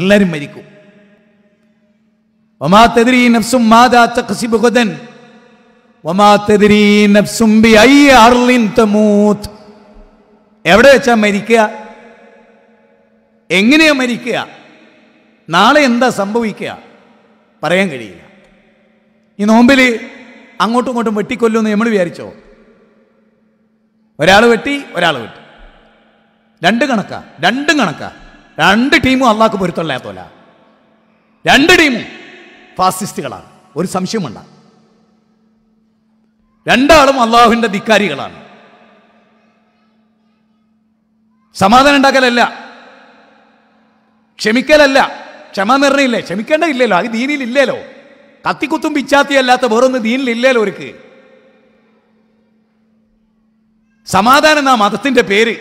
എല്ലാവരും മരിക്കും എവിടെ വെച്ചാ മരിക്കുക എങ്ങനെയാ മരിക്കുക നാളെ എന്താ സംഭവിക്കുക പറയാൻ കഴിയില്ല ഈ നോമ്പിൽ അങ്ങോട്ടും ഇങ്ങോട്ടും വെട്ടിക്കൊല്ലുമെന്ന് നമ്മൾ വിചാരിച്ചോ ഒരാൾ വെട്ടി ഒരാൾ വെട്ടി രണ്ട് കണക്കാ രണ്ടും കണക്കാ രണ്ട് ടീമും അള്ളാഹ്ക്ക് പൊരുത്തമില്ലാത്തോല രണ്ട് ടീമും ഫാസിസ്റ്റുകളാണ് ഒരു സംശയമുണ്ട രണ്ടാളും അള്ളാഹുവിൻ്റെ ധിക്കാരികളാണ് സമാധാനം ഉണ്ടാക്കലല്ല ക്ഷമിക്കലല്ല ക്ഷമ നിർണയില്ലേ ക്ഷമിക്കേണ്ട ഇല്ലല്ലോ അത് ദീനിലില്ലല്ലോ കത്തിക്കുത്തും പിച്ചാത്തിയല്ലാത്ത വേറൊന്ന് ദീനിലില്ലല്ലോ ഒരുക്ക് സമാധാനം എന്നാ മതത്തിൻ്റെ പേര്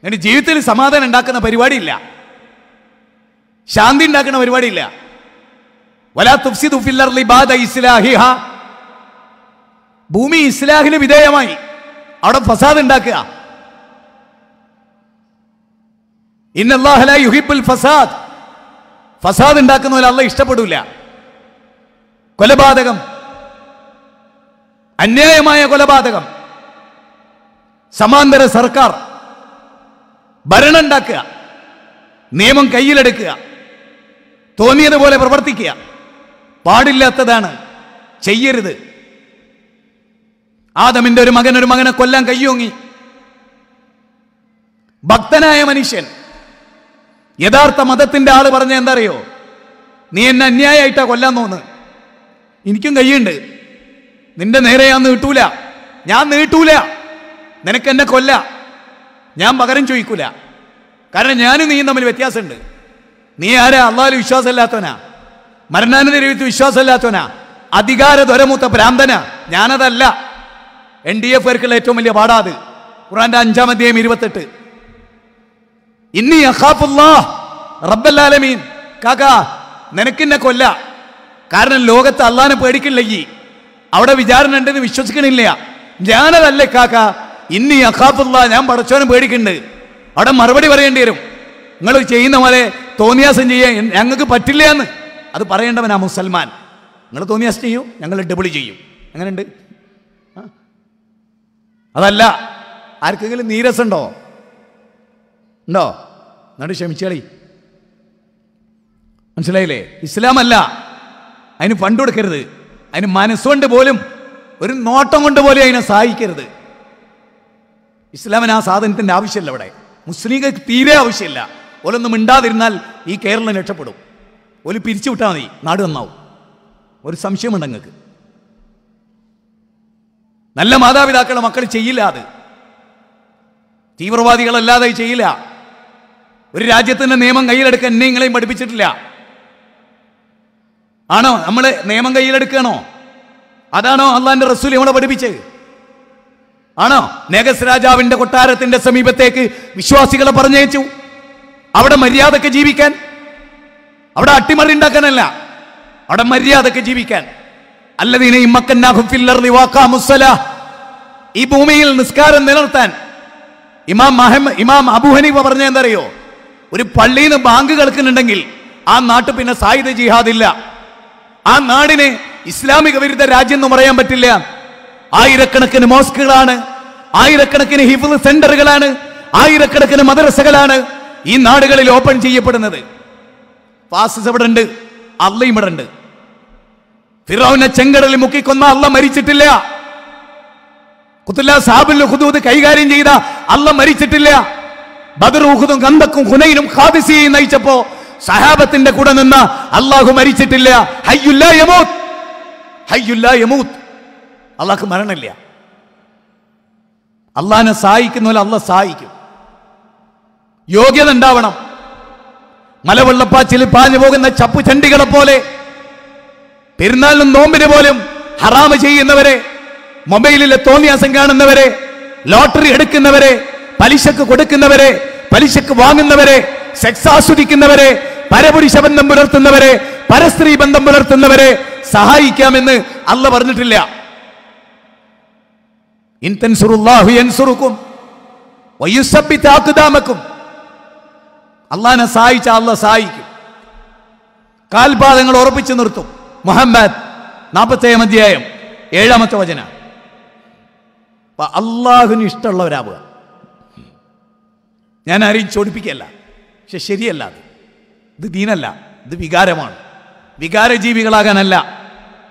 അങ്ങനെ ജീവിതത്തിൽ സമാധാനം ഉണ്ടാക്കുന്ന പരിപാടിയില്ല ശാന്തി ഉണ്ടാക്കുന്ന പരിപാടിയില്ല ഭൂമി ഇസ്ലാഹിന് വിധേയമായി അവിടെ ഫസാദ് ഉണ്ടാക്കുക ഇന്നല്ലാഹുഹിബുൽ ഫസാദ് ഫസാദ് ഉണ്ടാക്കുന്നവരെ അല്ല ഇഷ്ടപ്പെടില്ല കൊലപാതകം അന്യായമായ കൊലപാതകം സമാന്തര സർക്കാർ ഭരണം ഉണ്ടാക്കുക നിയമം കയ്യിലെടുക്കുക തോന്നിയതുപോലെ പ്രവർത്തിക്കുക പാടില്ലാത്തതാണ് ചെയ്യരുത് ആദമിന്റെ ഒരു മകൻ ഒരു മകനെ കൊല്ലാൻ കയ്യോങ്ങി ഭക്തനായ മനുഷ്യൻ യഥാർത്ഥ മതത്തിന്റെ ആള് പറഞ്ഞ എന്താ അറിയോ നീ എന്നെ അന്യായമായിട്ടാ കൊല്ലാൻ തോന്ന് എനിക്കും കയ്യുണ്ട് നിന്റെ നേരെ ഞാൻ നീട്ടൂല ഞാൻ നീട്ടൂല നിനക്ക് എന്നെ കൊല്ല ഞാൻ പകരം ചോദിക്കൂല കാരണം ഞാനും നീയും തമ്മിൽ വ്യത്യാസമുണ്ട് നീ ആരാ അള്ളാഹിൽ വിശ്വാസമില്ലാത്തവനാ മരണാനുദരീവിത്ത് വിശ്വാസമില്ലാത്തവനാ അധികാര ദുരമൂത്ത ഭ്രാന്തന ഞാനതല്ല എൻ ഡി എഫ് കാർക്കുള്ള ഏറ്റവും വലിയ പാടാത് ഖുറാന്റെ അഞ്ചാം അധ്യായം ഇരുപത്തെട്ട് ഇന്നി റബ്ബല്ലാലമീൻ കാക്ക നിനക്കിന്നെ കൊല്ല കാരണം ലോകത്ത് അള്ളാനെ പേടിക്കില്ല ഈ അവിടെ വിചാരണ ഉണ്ടെന്ന് വിശ്വസിക്കണില്ല ഞാനതല്ലേ കാക്ക ഇന്നി അഖാഫുള്ള ഞാൻ പടച്ചോനെ പേടിക്കുന്നുണ്ട് അവിടെ മറുപടി പറയേണ്ടി വരും നിങ്ങൾ ചെയ്യുന്ന പോലെ തോന്നിയാസം ചെയ്യാൻ ഞങ്ങൾക്ക് പറ്റില്ല എന്ന് അത് പറയേണ്ടവനാ മുസൽമാൻ നിങ്ങൾ തോന്നിയാസം ചെയ്യും ഞങ്ങൾ ഡബിൾ ചെയ്യും അങ്ങനെയുണ്ട് അതല്ല ആർക്കെങ്കിലും നീരസുണ്ടോ ഉണ്ടോ എന്നിട്ട് ക്ഷമിച്ചളി മനസ്സിലായില്ലേ ഇസ്ലാമല്ല അതിന് ഫണ്ട് കൊടുക്കരുത് അതിന് മനസ്സുകൊണ്ട് പോലും ഒരു നോട്ടം കൊണ്ട് പോലും അതിനെ സഹായിക്കരുത് ഇസ്ലാമിന് ആ സാധനത്തിൻ്റെ ആവശ്യമില്ല അവിടെ മുസ്ലിങ്ങൾക്ക് തീരെ ആവശ്യമില്ല ഓലൊന്നും മിണ്ടാതിരുന്നാൽ ഈ കേരളം രക്ഷപ്പെടും ഓല് പിരിച്ചു വിട്ടാൽ മതി നാട് നന്നാവും ഒരു സംശയമുണ്ട് നിങ്ങൾക്ക് നല്ല മാതാപിതാക്കളെ മക്കൾ ചെയ്യില്ല അത് തീവ്രവാദികളല്ലാതെ ചെയ്യില്ല ഒരു രാജ്യത്തിൻ്റെ നിയമം കയ്യിലെടുക്കാൻ എന്നെ നിങ്ങളെയും പഠിപ്പിച്ചിട്ടില്ല ആണോ നമ്മൾ നിയമം കയ്യിലെടുക്കണോ അതാണോ അള്ളാഹിൻ്റെ റസൂൽ നമ്മളെ പഠിപ്പിച്ചത് ആണോ നേഗസ് രാജാവിന്റെ കൊട്ടാരത്തിന്റെ സമീപത്തേക്ക് വിശ്വാസികളെ പറഞ്ഞയച്ചു അവിടെ മര്യാദക്ക് ജീവിക്കാൻ അവിടെ അട്ടിമറി ഉണ്ടാക്കാനല്ല അവിടെ മര്യാദക്ക് ജീവിക്കാൻ അല്ലതീനെ ഈ ഭൂമിയിൽ നിസ്കാരം നിലനിർത്താൻ ഇമാം മഹമ്മ ഇമാം അബുഹനീഫ പറഞ്ഞ എന്തറിയോ ഒരു പള്ളിയിൽ നിന്ന് ബാങ്ക് കളിക്കുന്നുണ്ടെങ്കിൽ ആ നാട്ട് പിന്നെ സായുധ ജിഹാദില്ല ആ നാടിനെ ഇസ്ലാമിക വിരുദ്ധ രാജ്യം എന്ന് പറയാൻ പറ്റില്ല ആയിരക്കണക്കിന് മോസ്കുകളാണ് ആയിരക്കണക്കിന് ഹിഫുൽ സെന്ററുകളാണ് ആയിരക്കണക്കിന് മദ്രസകളാണ് ഈ നാടുകളിൽ ഓപ്പൺ ചെയ്യപ്പെടുന്നത് ഫാസിസ് ഇവിടെ ഉണ്ട് അള്ളയും ഇവിടെ ഉണ്ട് ഫിറോവിനെ ചെങ്കടലിൽ മുക്കിക്കൊന്ന അള്ള മരിച്ചിട്ടില്ല കുത്തുല്ല സാബിൽ ഹുദൂദ് കൈകാര്യം ചെയ്ത അള്ള മരിച്ചിട്ടില്ല ബദറുഹുദും കന്തക്കും ഹുനൈനും ഖാദിസിയും നയിച്ചപ്പോ സഹാബത്തിന്റെ കൂടെ നിന്ന് അള്ളാഹു മരിച്ചിട്ടില്ല ഹയ്യുല്ല യമൂത് ഹയ്യുല്ല യമൂത് അള്ളാഹ്ക്ക് മരണമില്ല അള്ളാഹിനെ സഹായിക്കുന്ന പോലെ അള്ളാഹ് സഹായിക്കും യോഗ്യത ഉണ്ടാവണം മലവെള്ളപ്പാച്ചിൽ പാഞ്ഞു പോകുന്ന ചപ്പു ചണ്ടികളെ പോലെ പെരുന്നാളിനും നോമ്പിന് പോലും ഹറാമ് ചെയ്യുന്നവരെ മൊബൈലിലെ തോന്നിയാസം കാണുന്നവരെ ലോട്ടറി എടുക്കുന്നവരെ പലിശക്ക് കൊടുക്കുന്നവരെ പലിശക്ക് വാങ്ങുന്നവരെ സെക്സ് ആസ്വദിക്കുന്നവരെ പരപുരുഷ ബന്ധം പുലർത്തുന്നവരെ പരസ്ത്രീ ബന്ധം പുലർത്തുന്നവരെ സഹായിക്കാമെന്ന് അല്ല പറഞ്ഞിട്ടില്ല അള്ളാനെ സഹായിച്ച അള്ള സഹായിക്കും കാൽപാദങ്ങൾ ഉറപ്പിച്ചു നിർത്തും മുഹമ്മദ് നാൽപ്പത്തേഴാം അധ്യായം ഏഴാമത്തെ വചന അള്ളാഹുന് ഇഷ്ടമുള്ളവരാവുക ഞാൻ ആരെയും ചോടിപ്പിക്കല്ല പക്ഷെ ശരിയല്ല അത് ഇത് ദീനല്ല ഇത് വികാരമാണ് വികാരജീവികളാകാനല്ല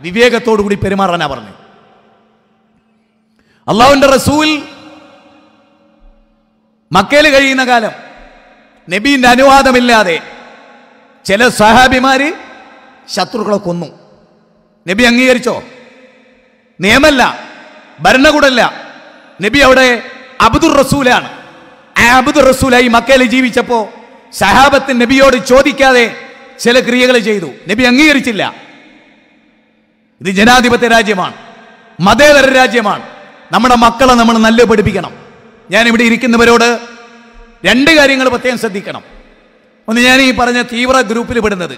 വിവേകത്തോടു കൂടി പെരുമാറാനാണ് പറഞ്ഞത് അള്ളാഹുവിന്റെ റസൂൽ മക്കയിൽ കഴിയുന്ന കാലം നബീന്റെ അനുവാദമില്ലാതെ ചില സഹാബിമാര് ശത്രുക്കളെ കൊന്നു നബി അംഗീകരിച്ചോ നിയമല്ല ഭരണകൂടല്ല നബി അവിടെ അബ്ദുർ റസൂലാണ് ആ അബ്ദുർ റസൂലായി മക്കയിൽ ജീവിച്ചപ്പോൾ സഹാബത്തിൻ നബിയോട് ചോദിക്കാതെ ചില ക്രിയകൾ ചെയ്തു നബി അംഗീകരിച്ചില്ല ഇത് ജനാധിപത്യ രാജ്യമാണ് മതേതര രാജ്യമാണ് നമ്മുടെ മക്കളെ നമ്മൾ നല്ല പഠിപ്പിക്കണം ഞാൻ ഇവിടെ ഇരിക്കുന്നവരോട് രണ്ട് കാര്യങ്ങൾ പ്രത്യേകം ശ്രദ്ധിക്കണം ഒന്ന് ഞാൻ ഈ പറഞ്ഞ തീവ്ര ഗ്രൂപ്പിൽ പെടുന്നത്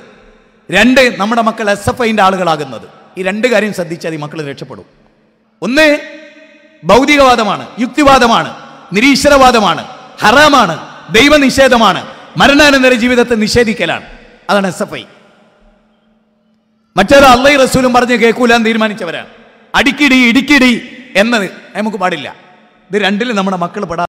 രണ്ട് നമ്മുടെ മക്കൾ എസ് എഫ് ഐൻ്റെ ആളുകളാകുന്നത് ഈ രണ്ട് കാര്യം ശ്രദ്ധിച്ചാൽ ഈ മക്കൾ രക്ഷപ്പെടും ഒന്ന് ഭൗതികവാദമാണ് യുക്തിവാദമാണ് നിരീശ്വരവാദമാണ് ഹറാമാണ് ദൈവനിഷേധമാണ് മരണാനന്തര ജീവിതത്തെ നിഷേധിക്കലാണ് അതാണ് എസ് എഫ് ഐ മറ്റൊരു അള്ളൈ റസൂലും പറഞ്ഞ് കേൾക്കൂലാൻ തീരുമാനിച്ചവരാണ് അടിക്കിടി ഇടിക്കിടി എന്നത് നമുക്ക് പാടില്ല ഇത് രണ്ടിലും നമ്മുടെ മക്കൾ പെടാ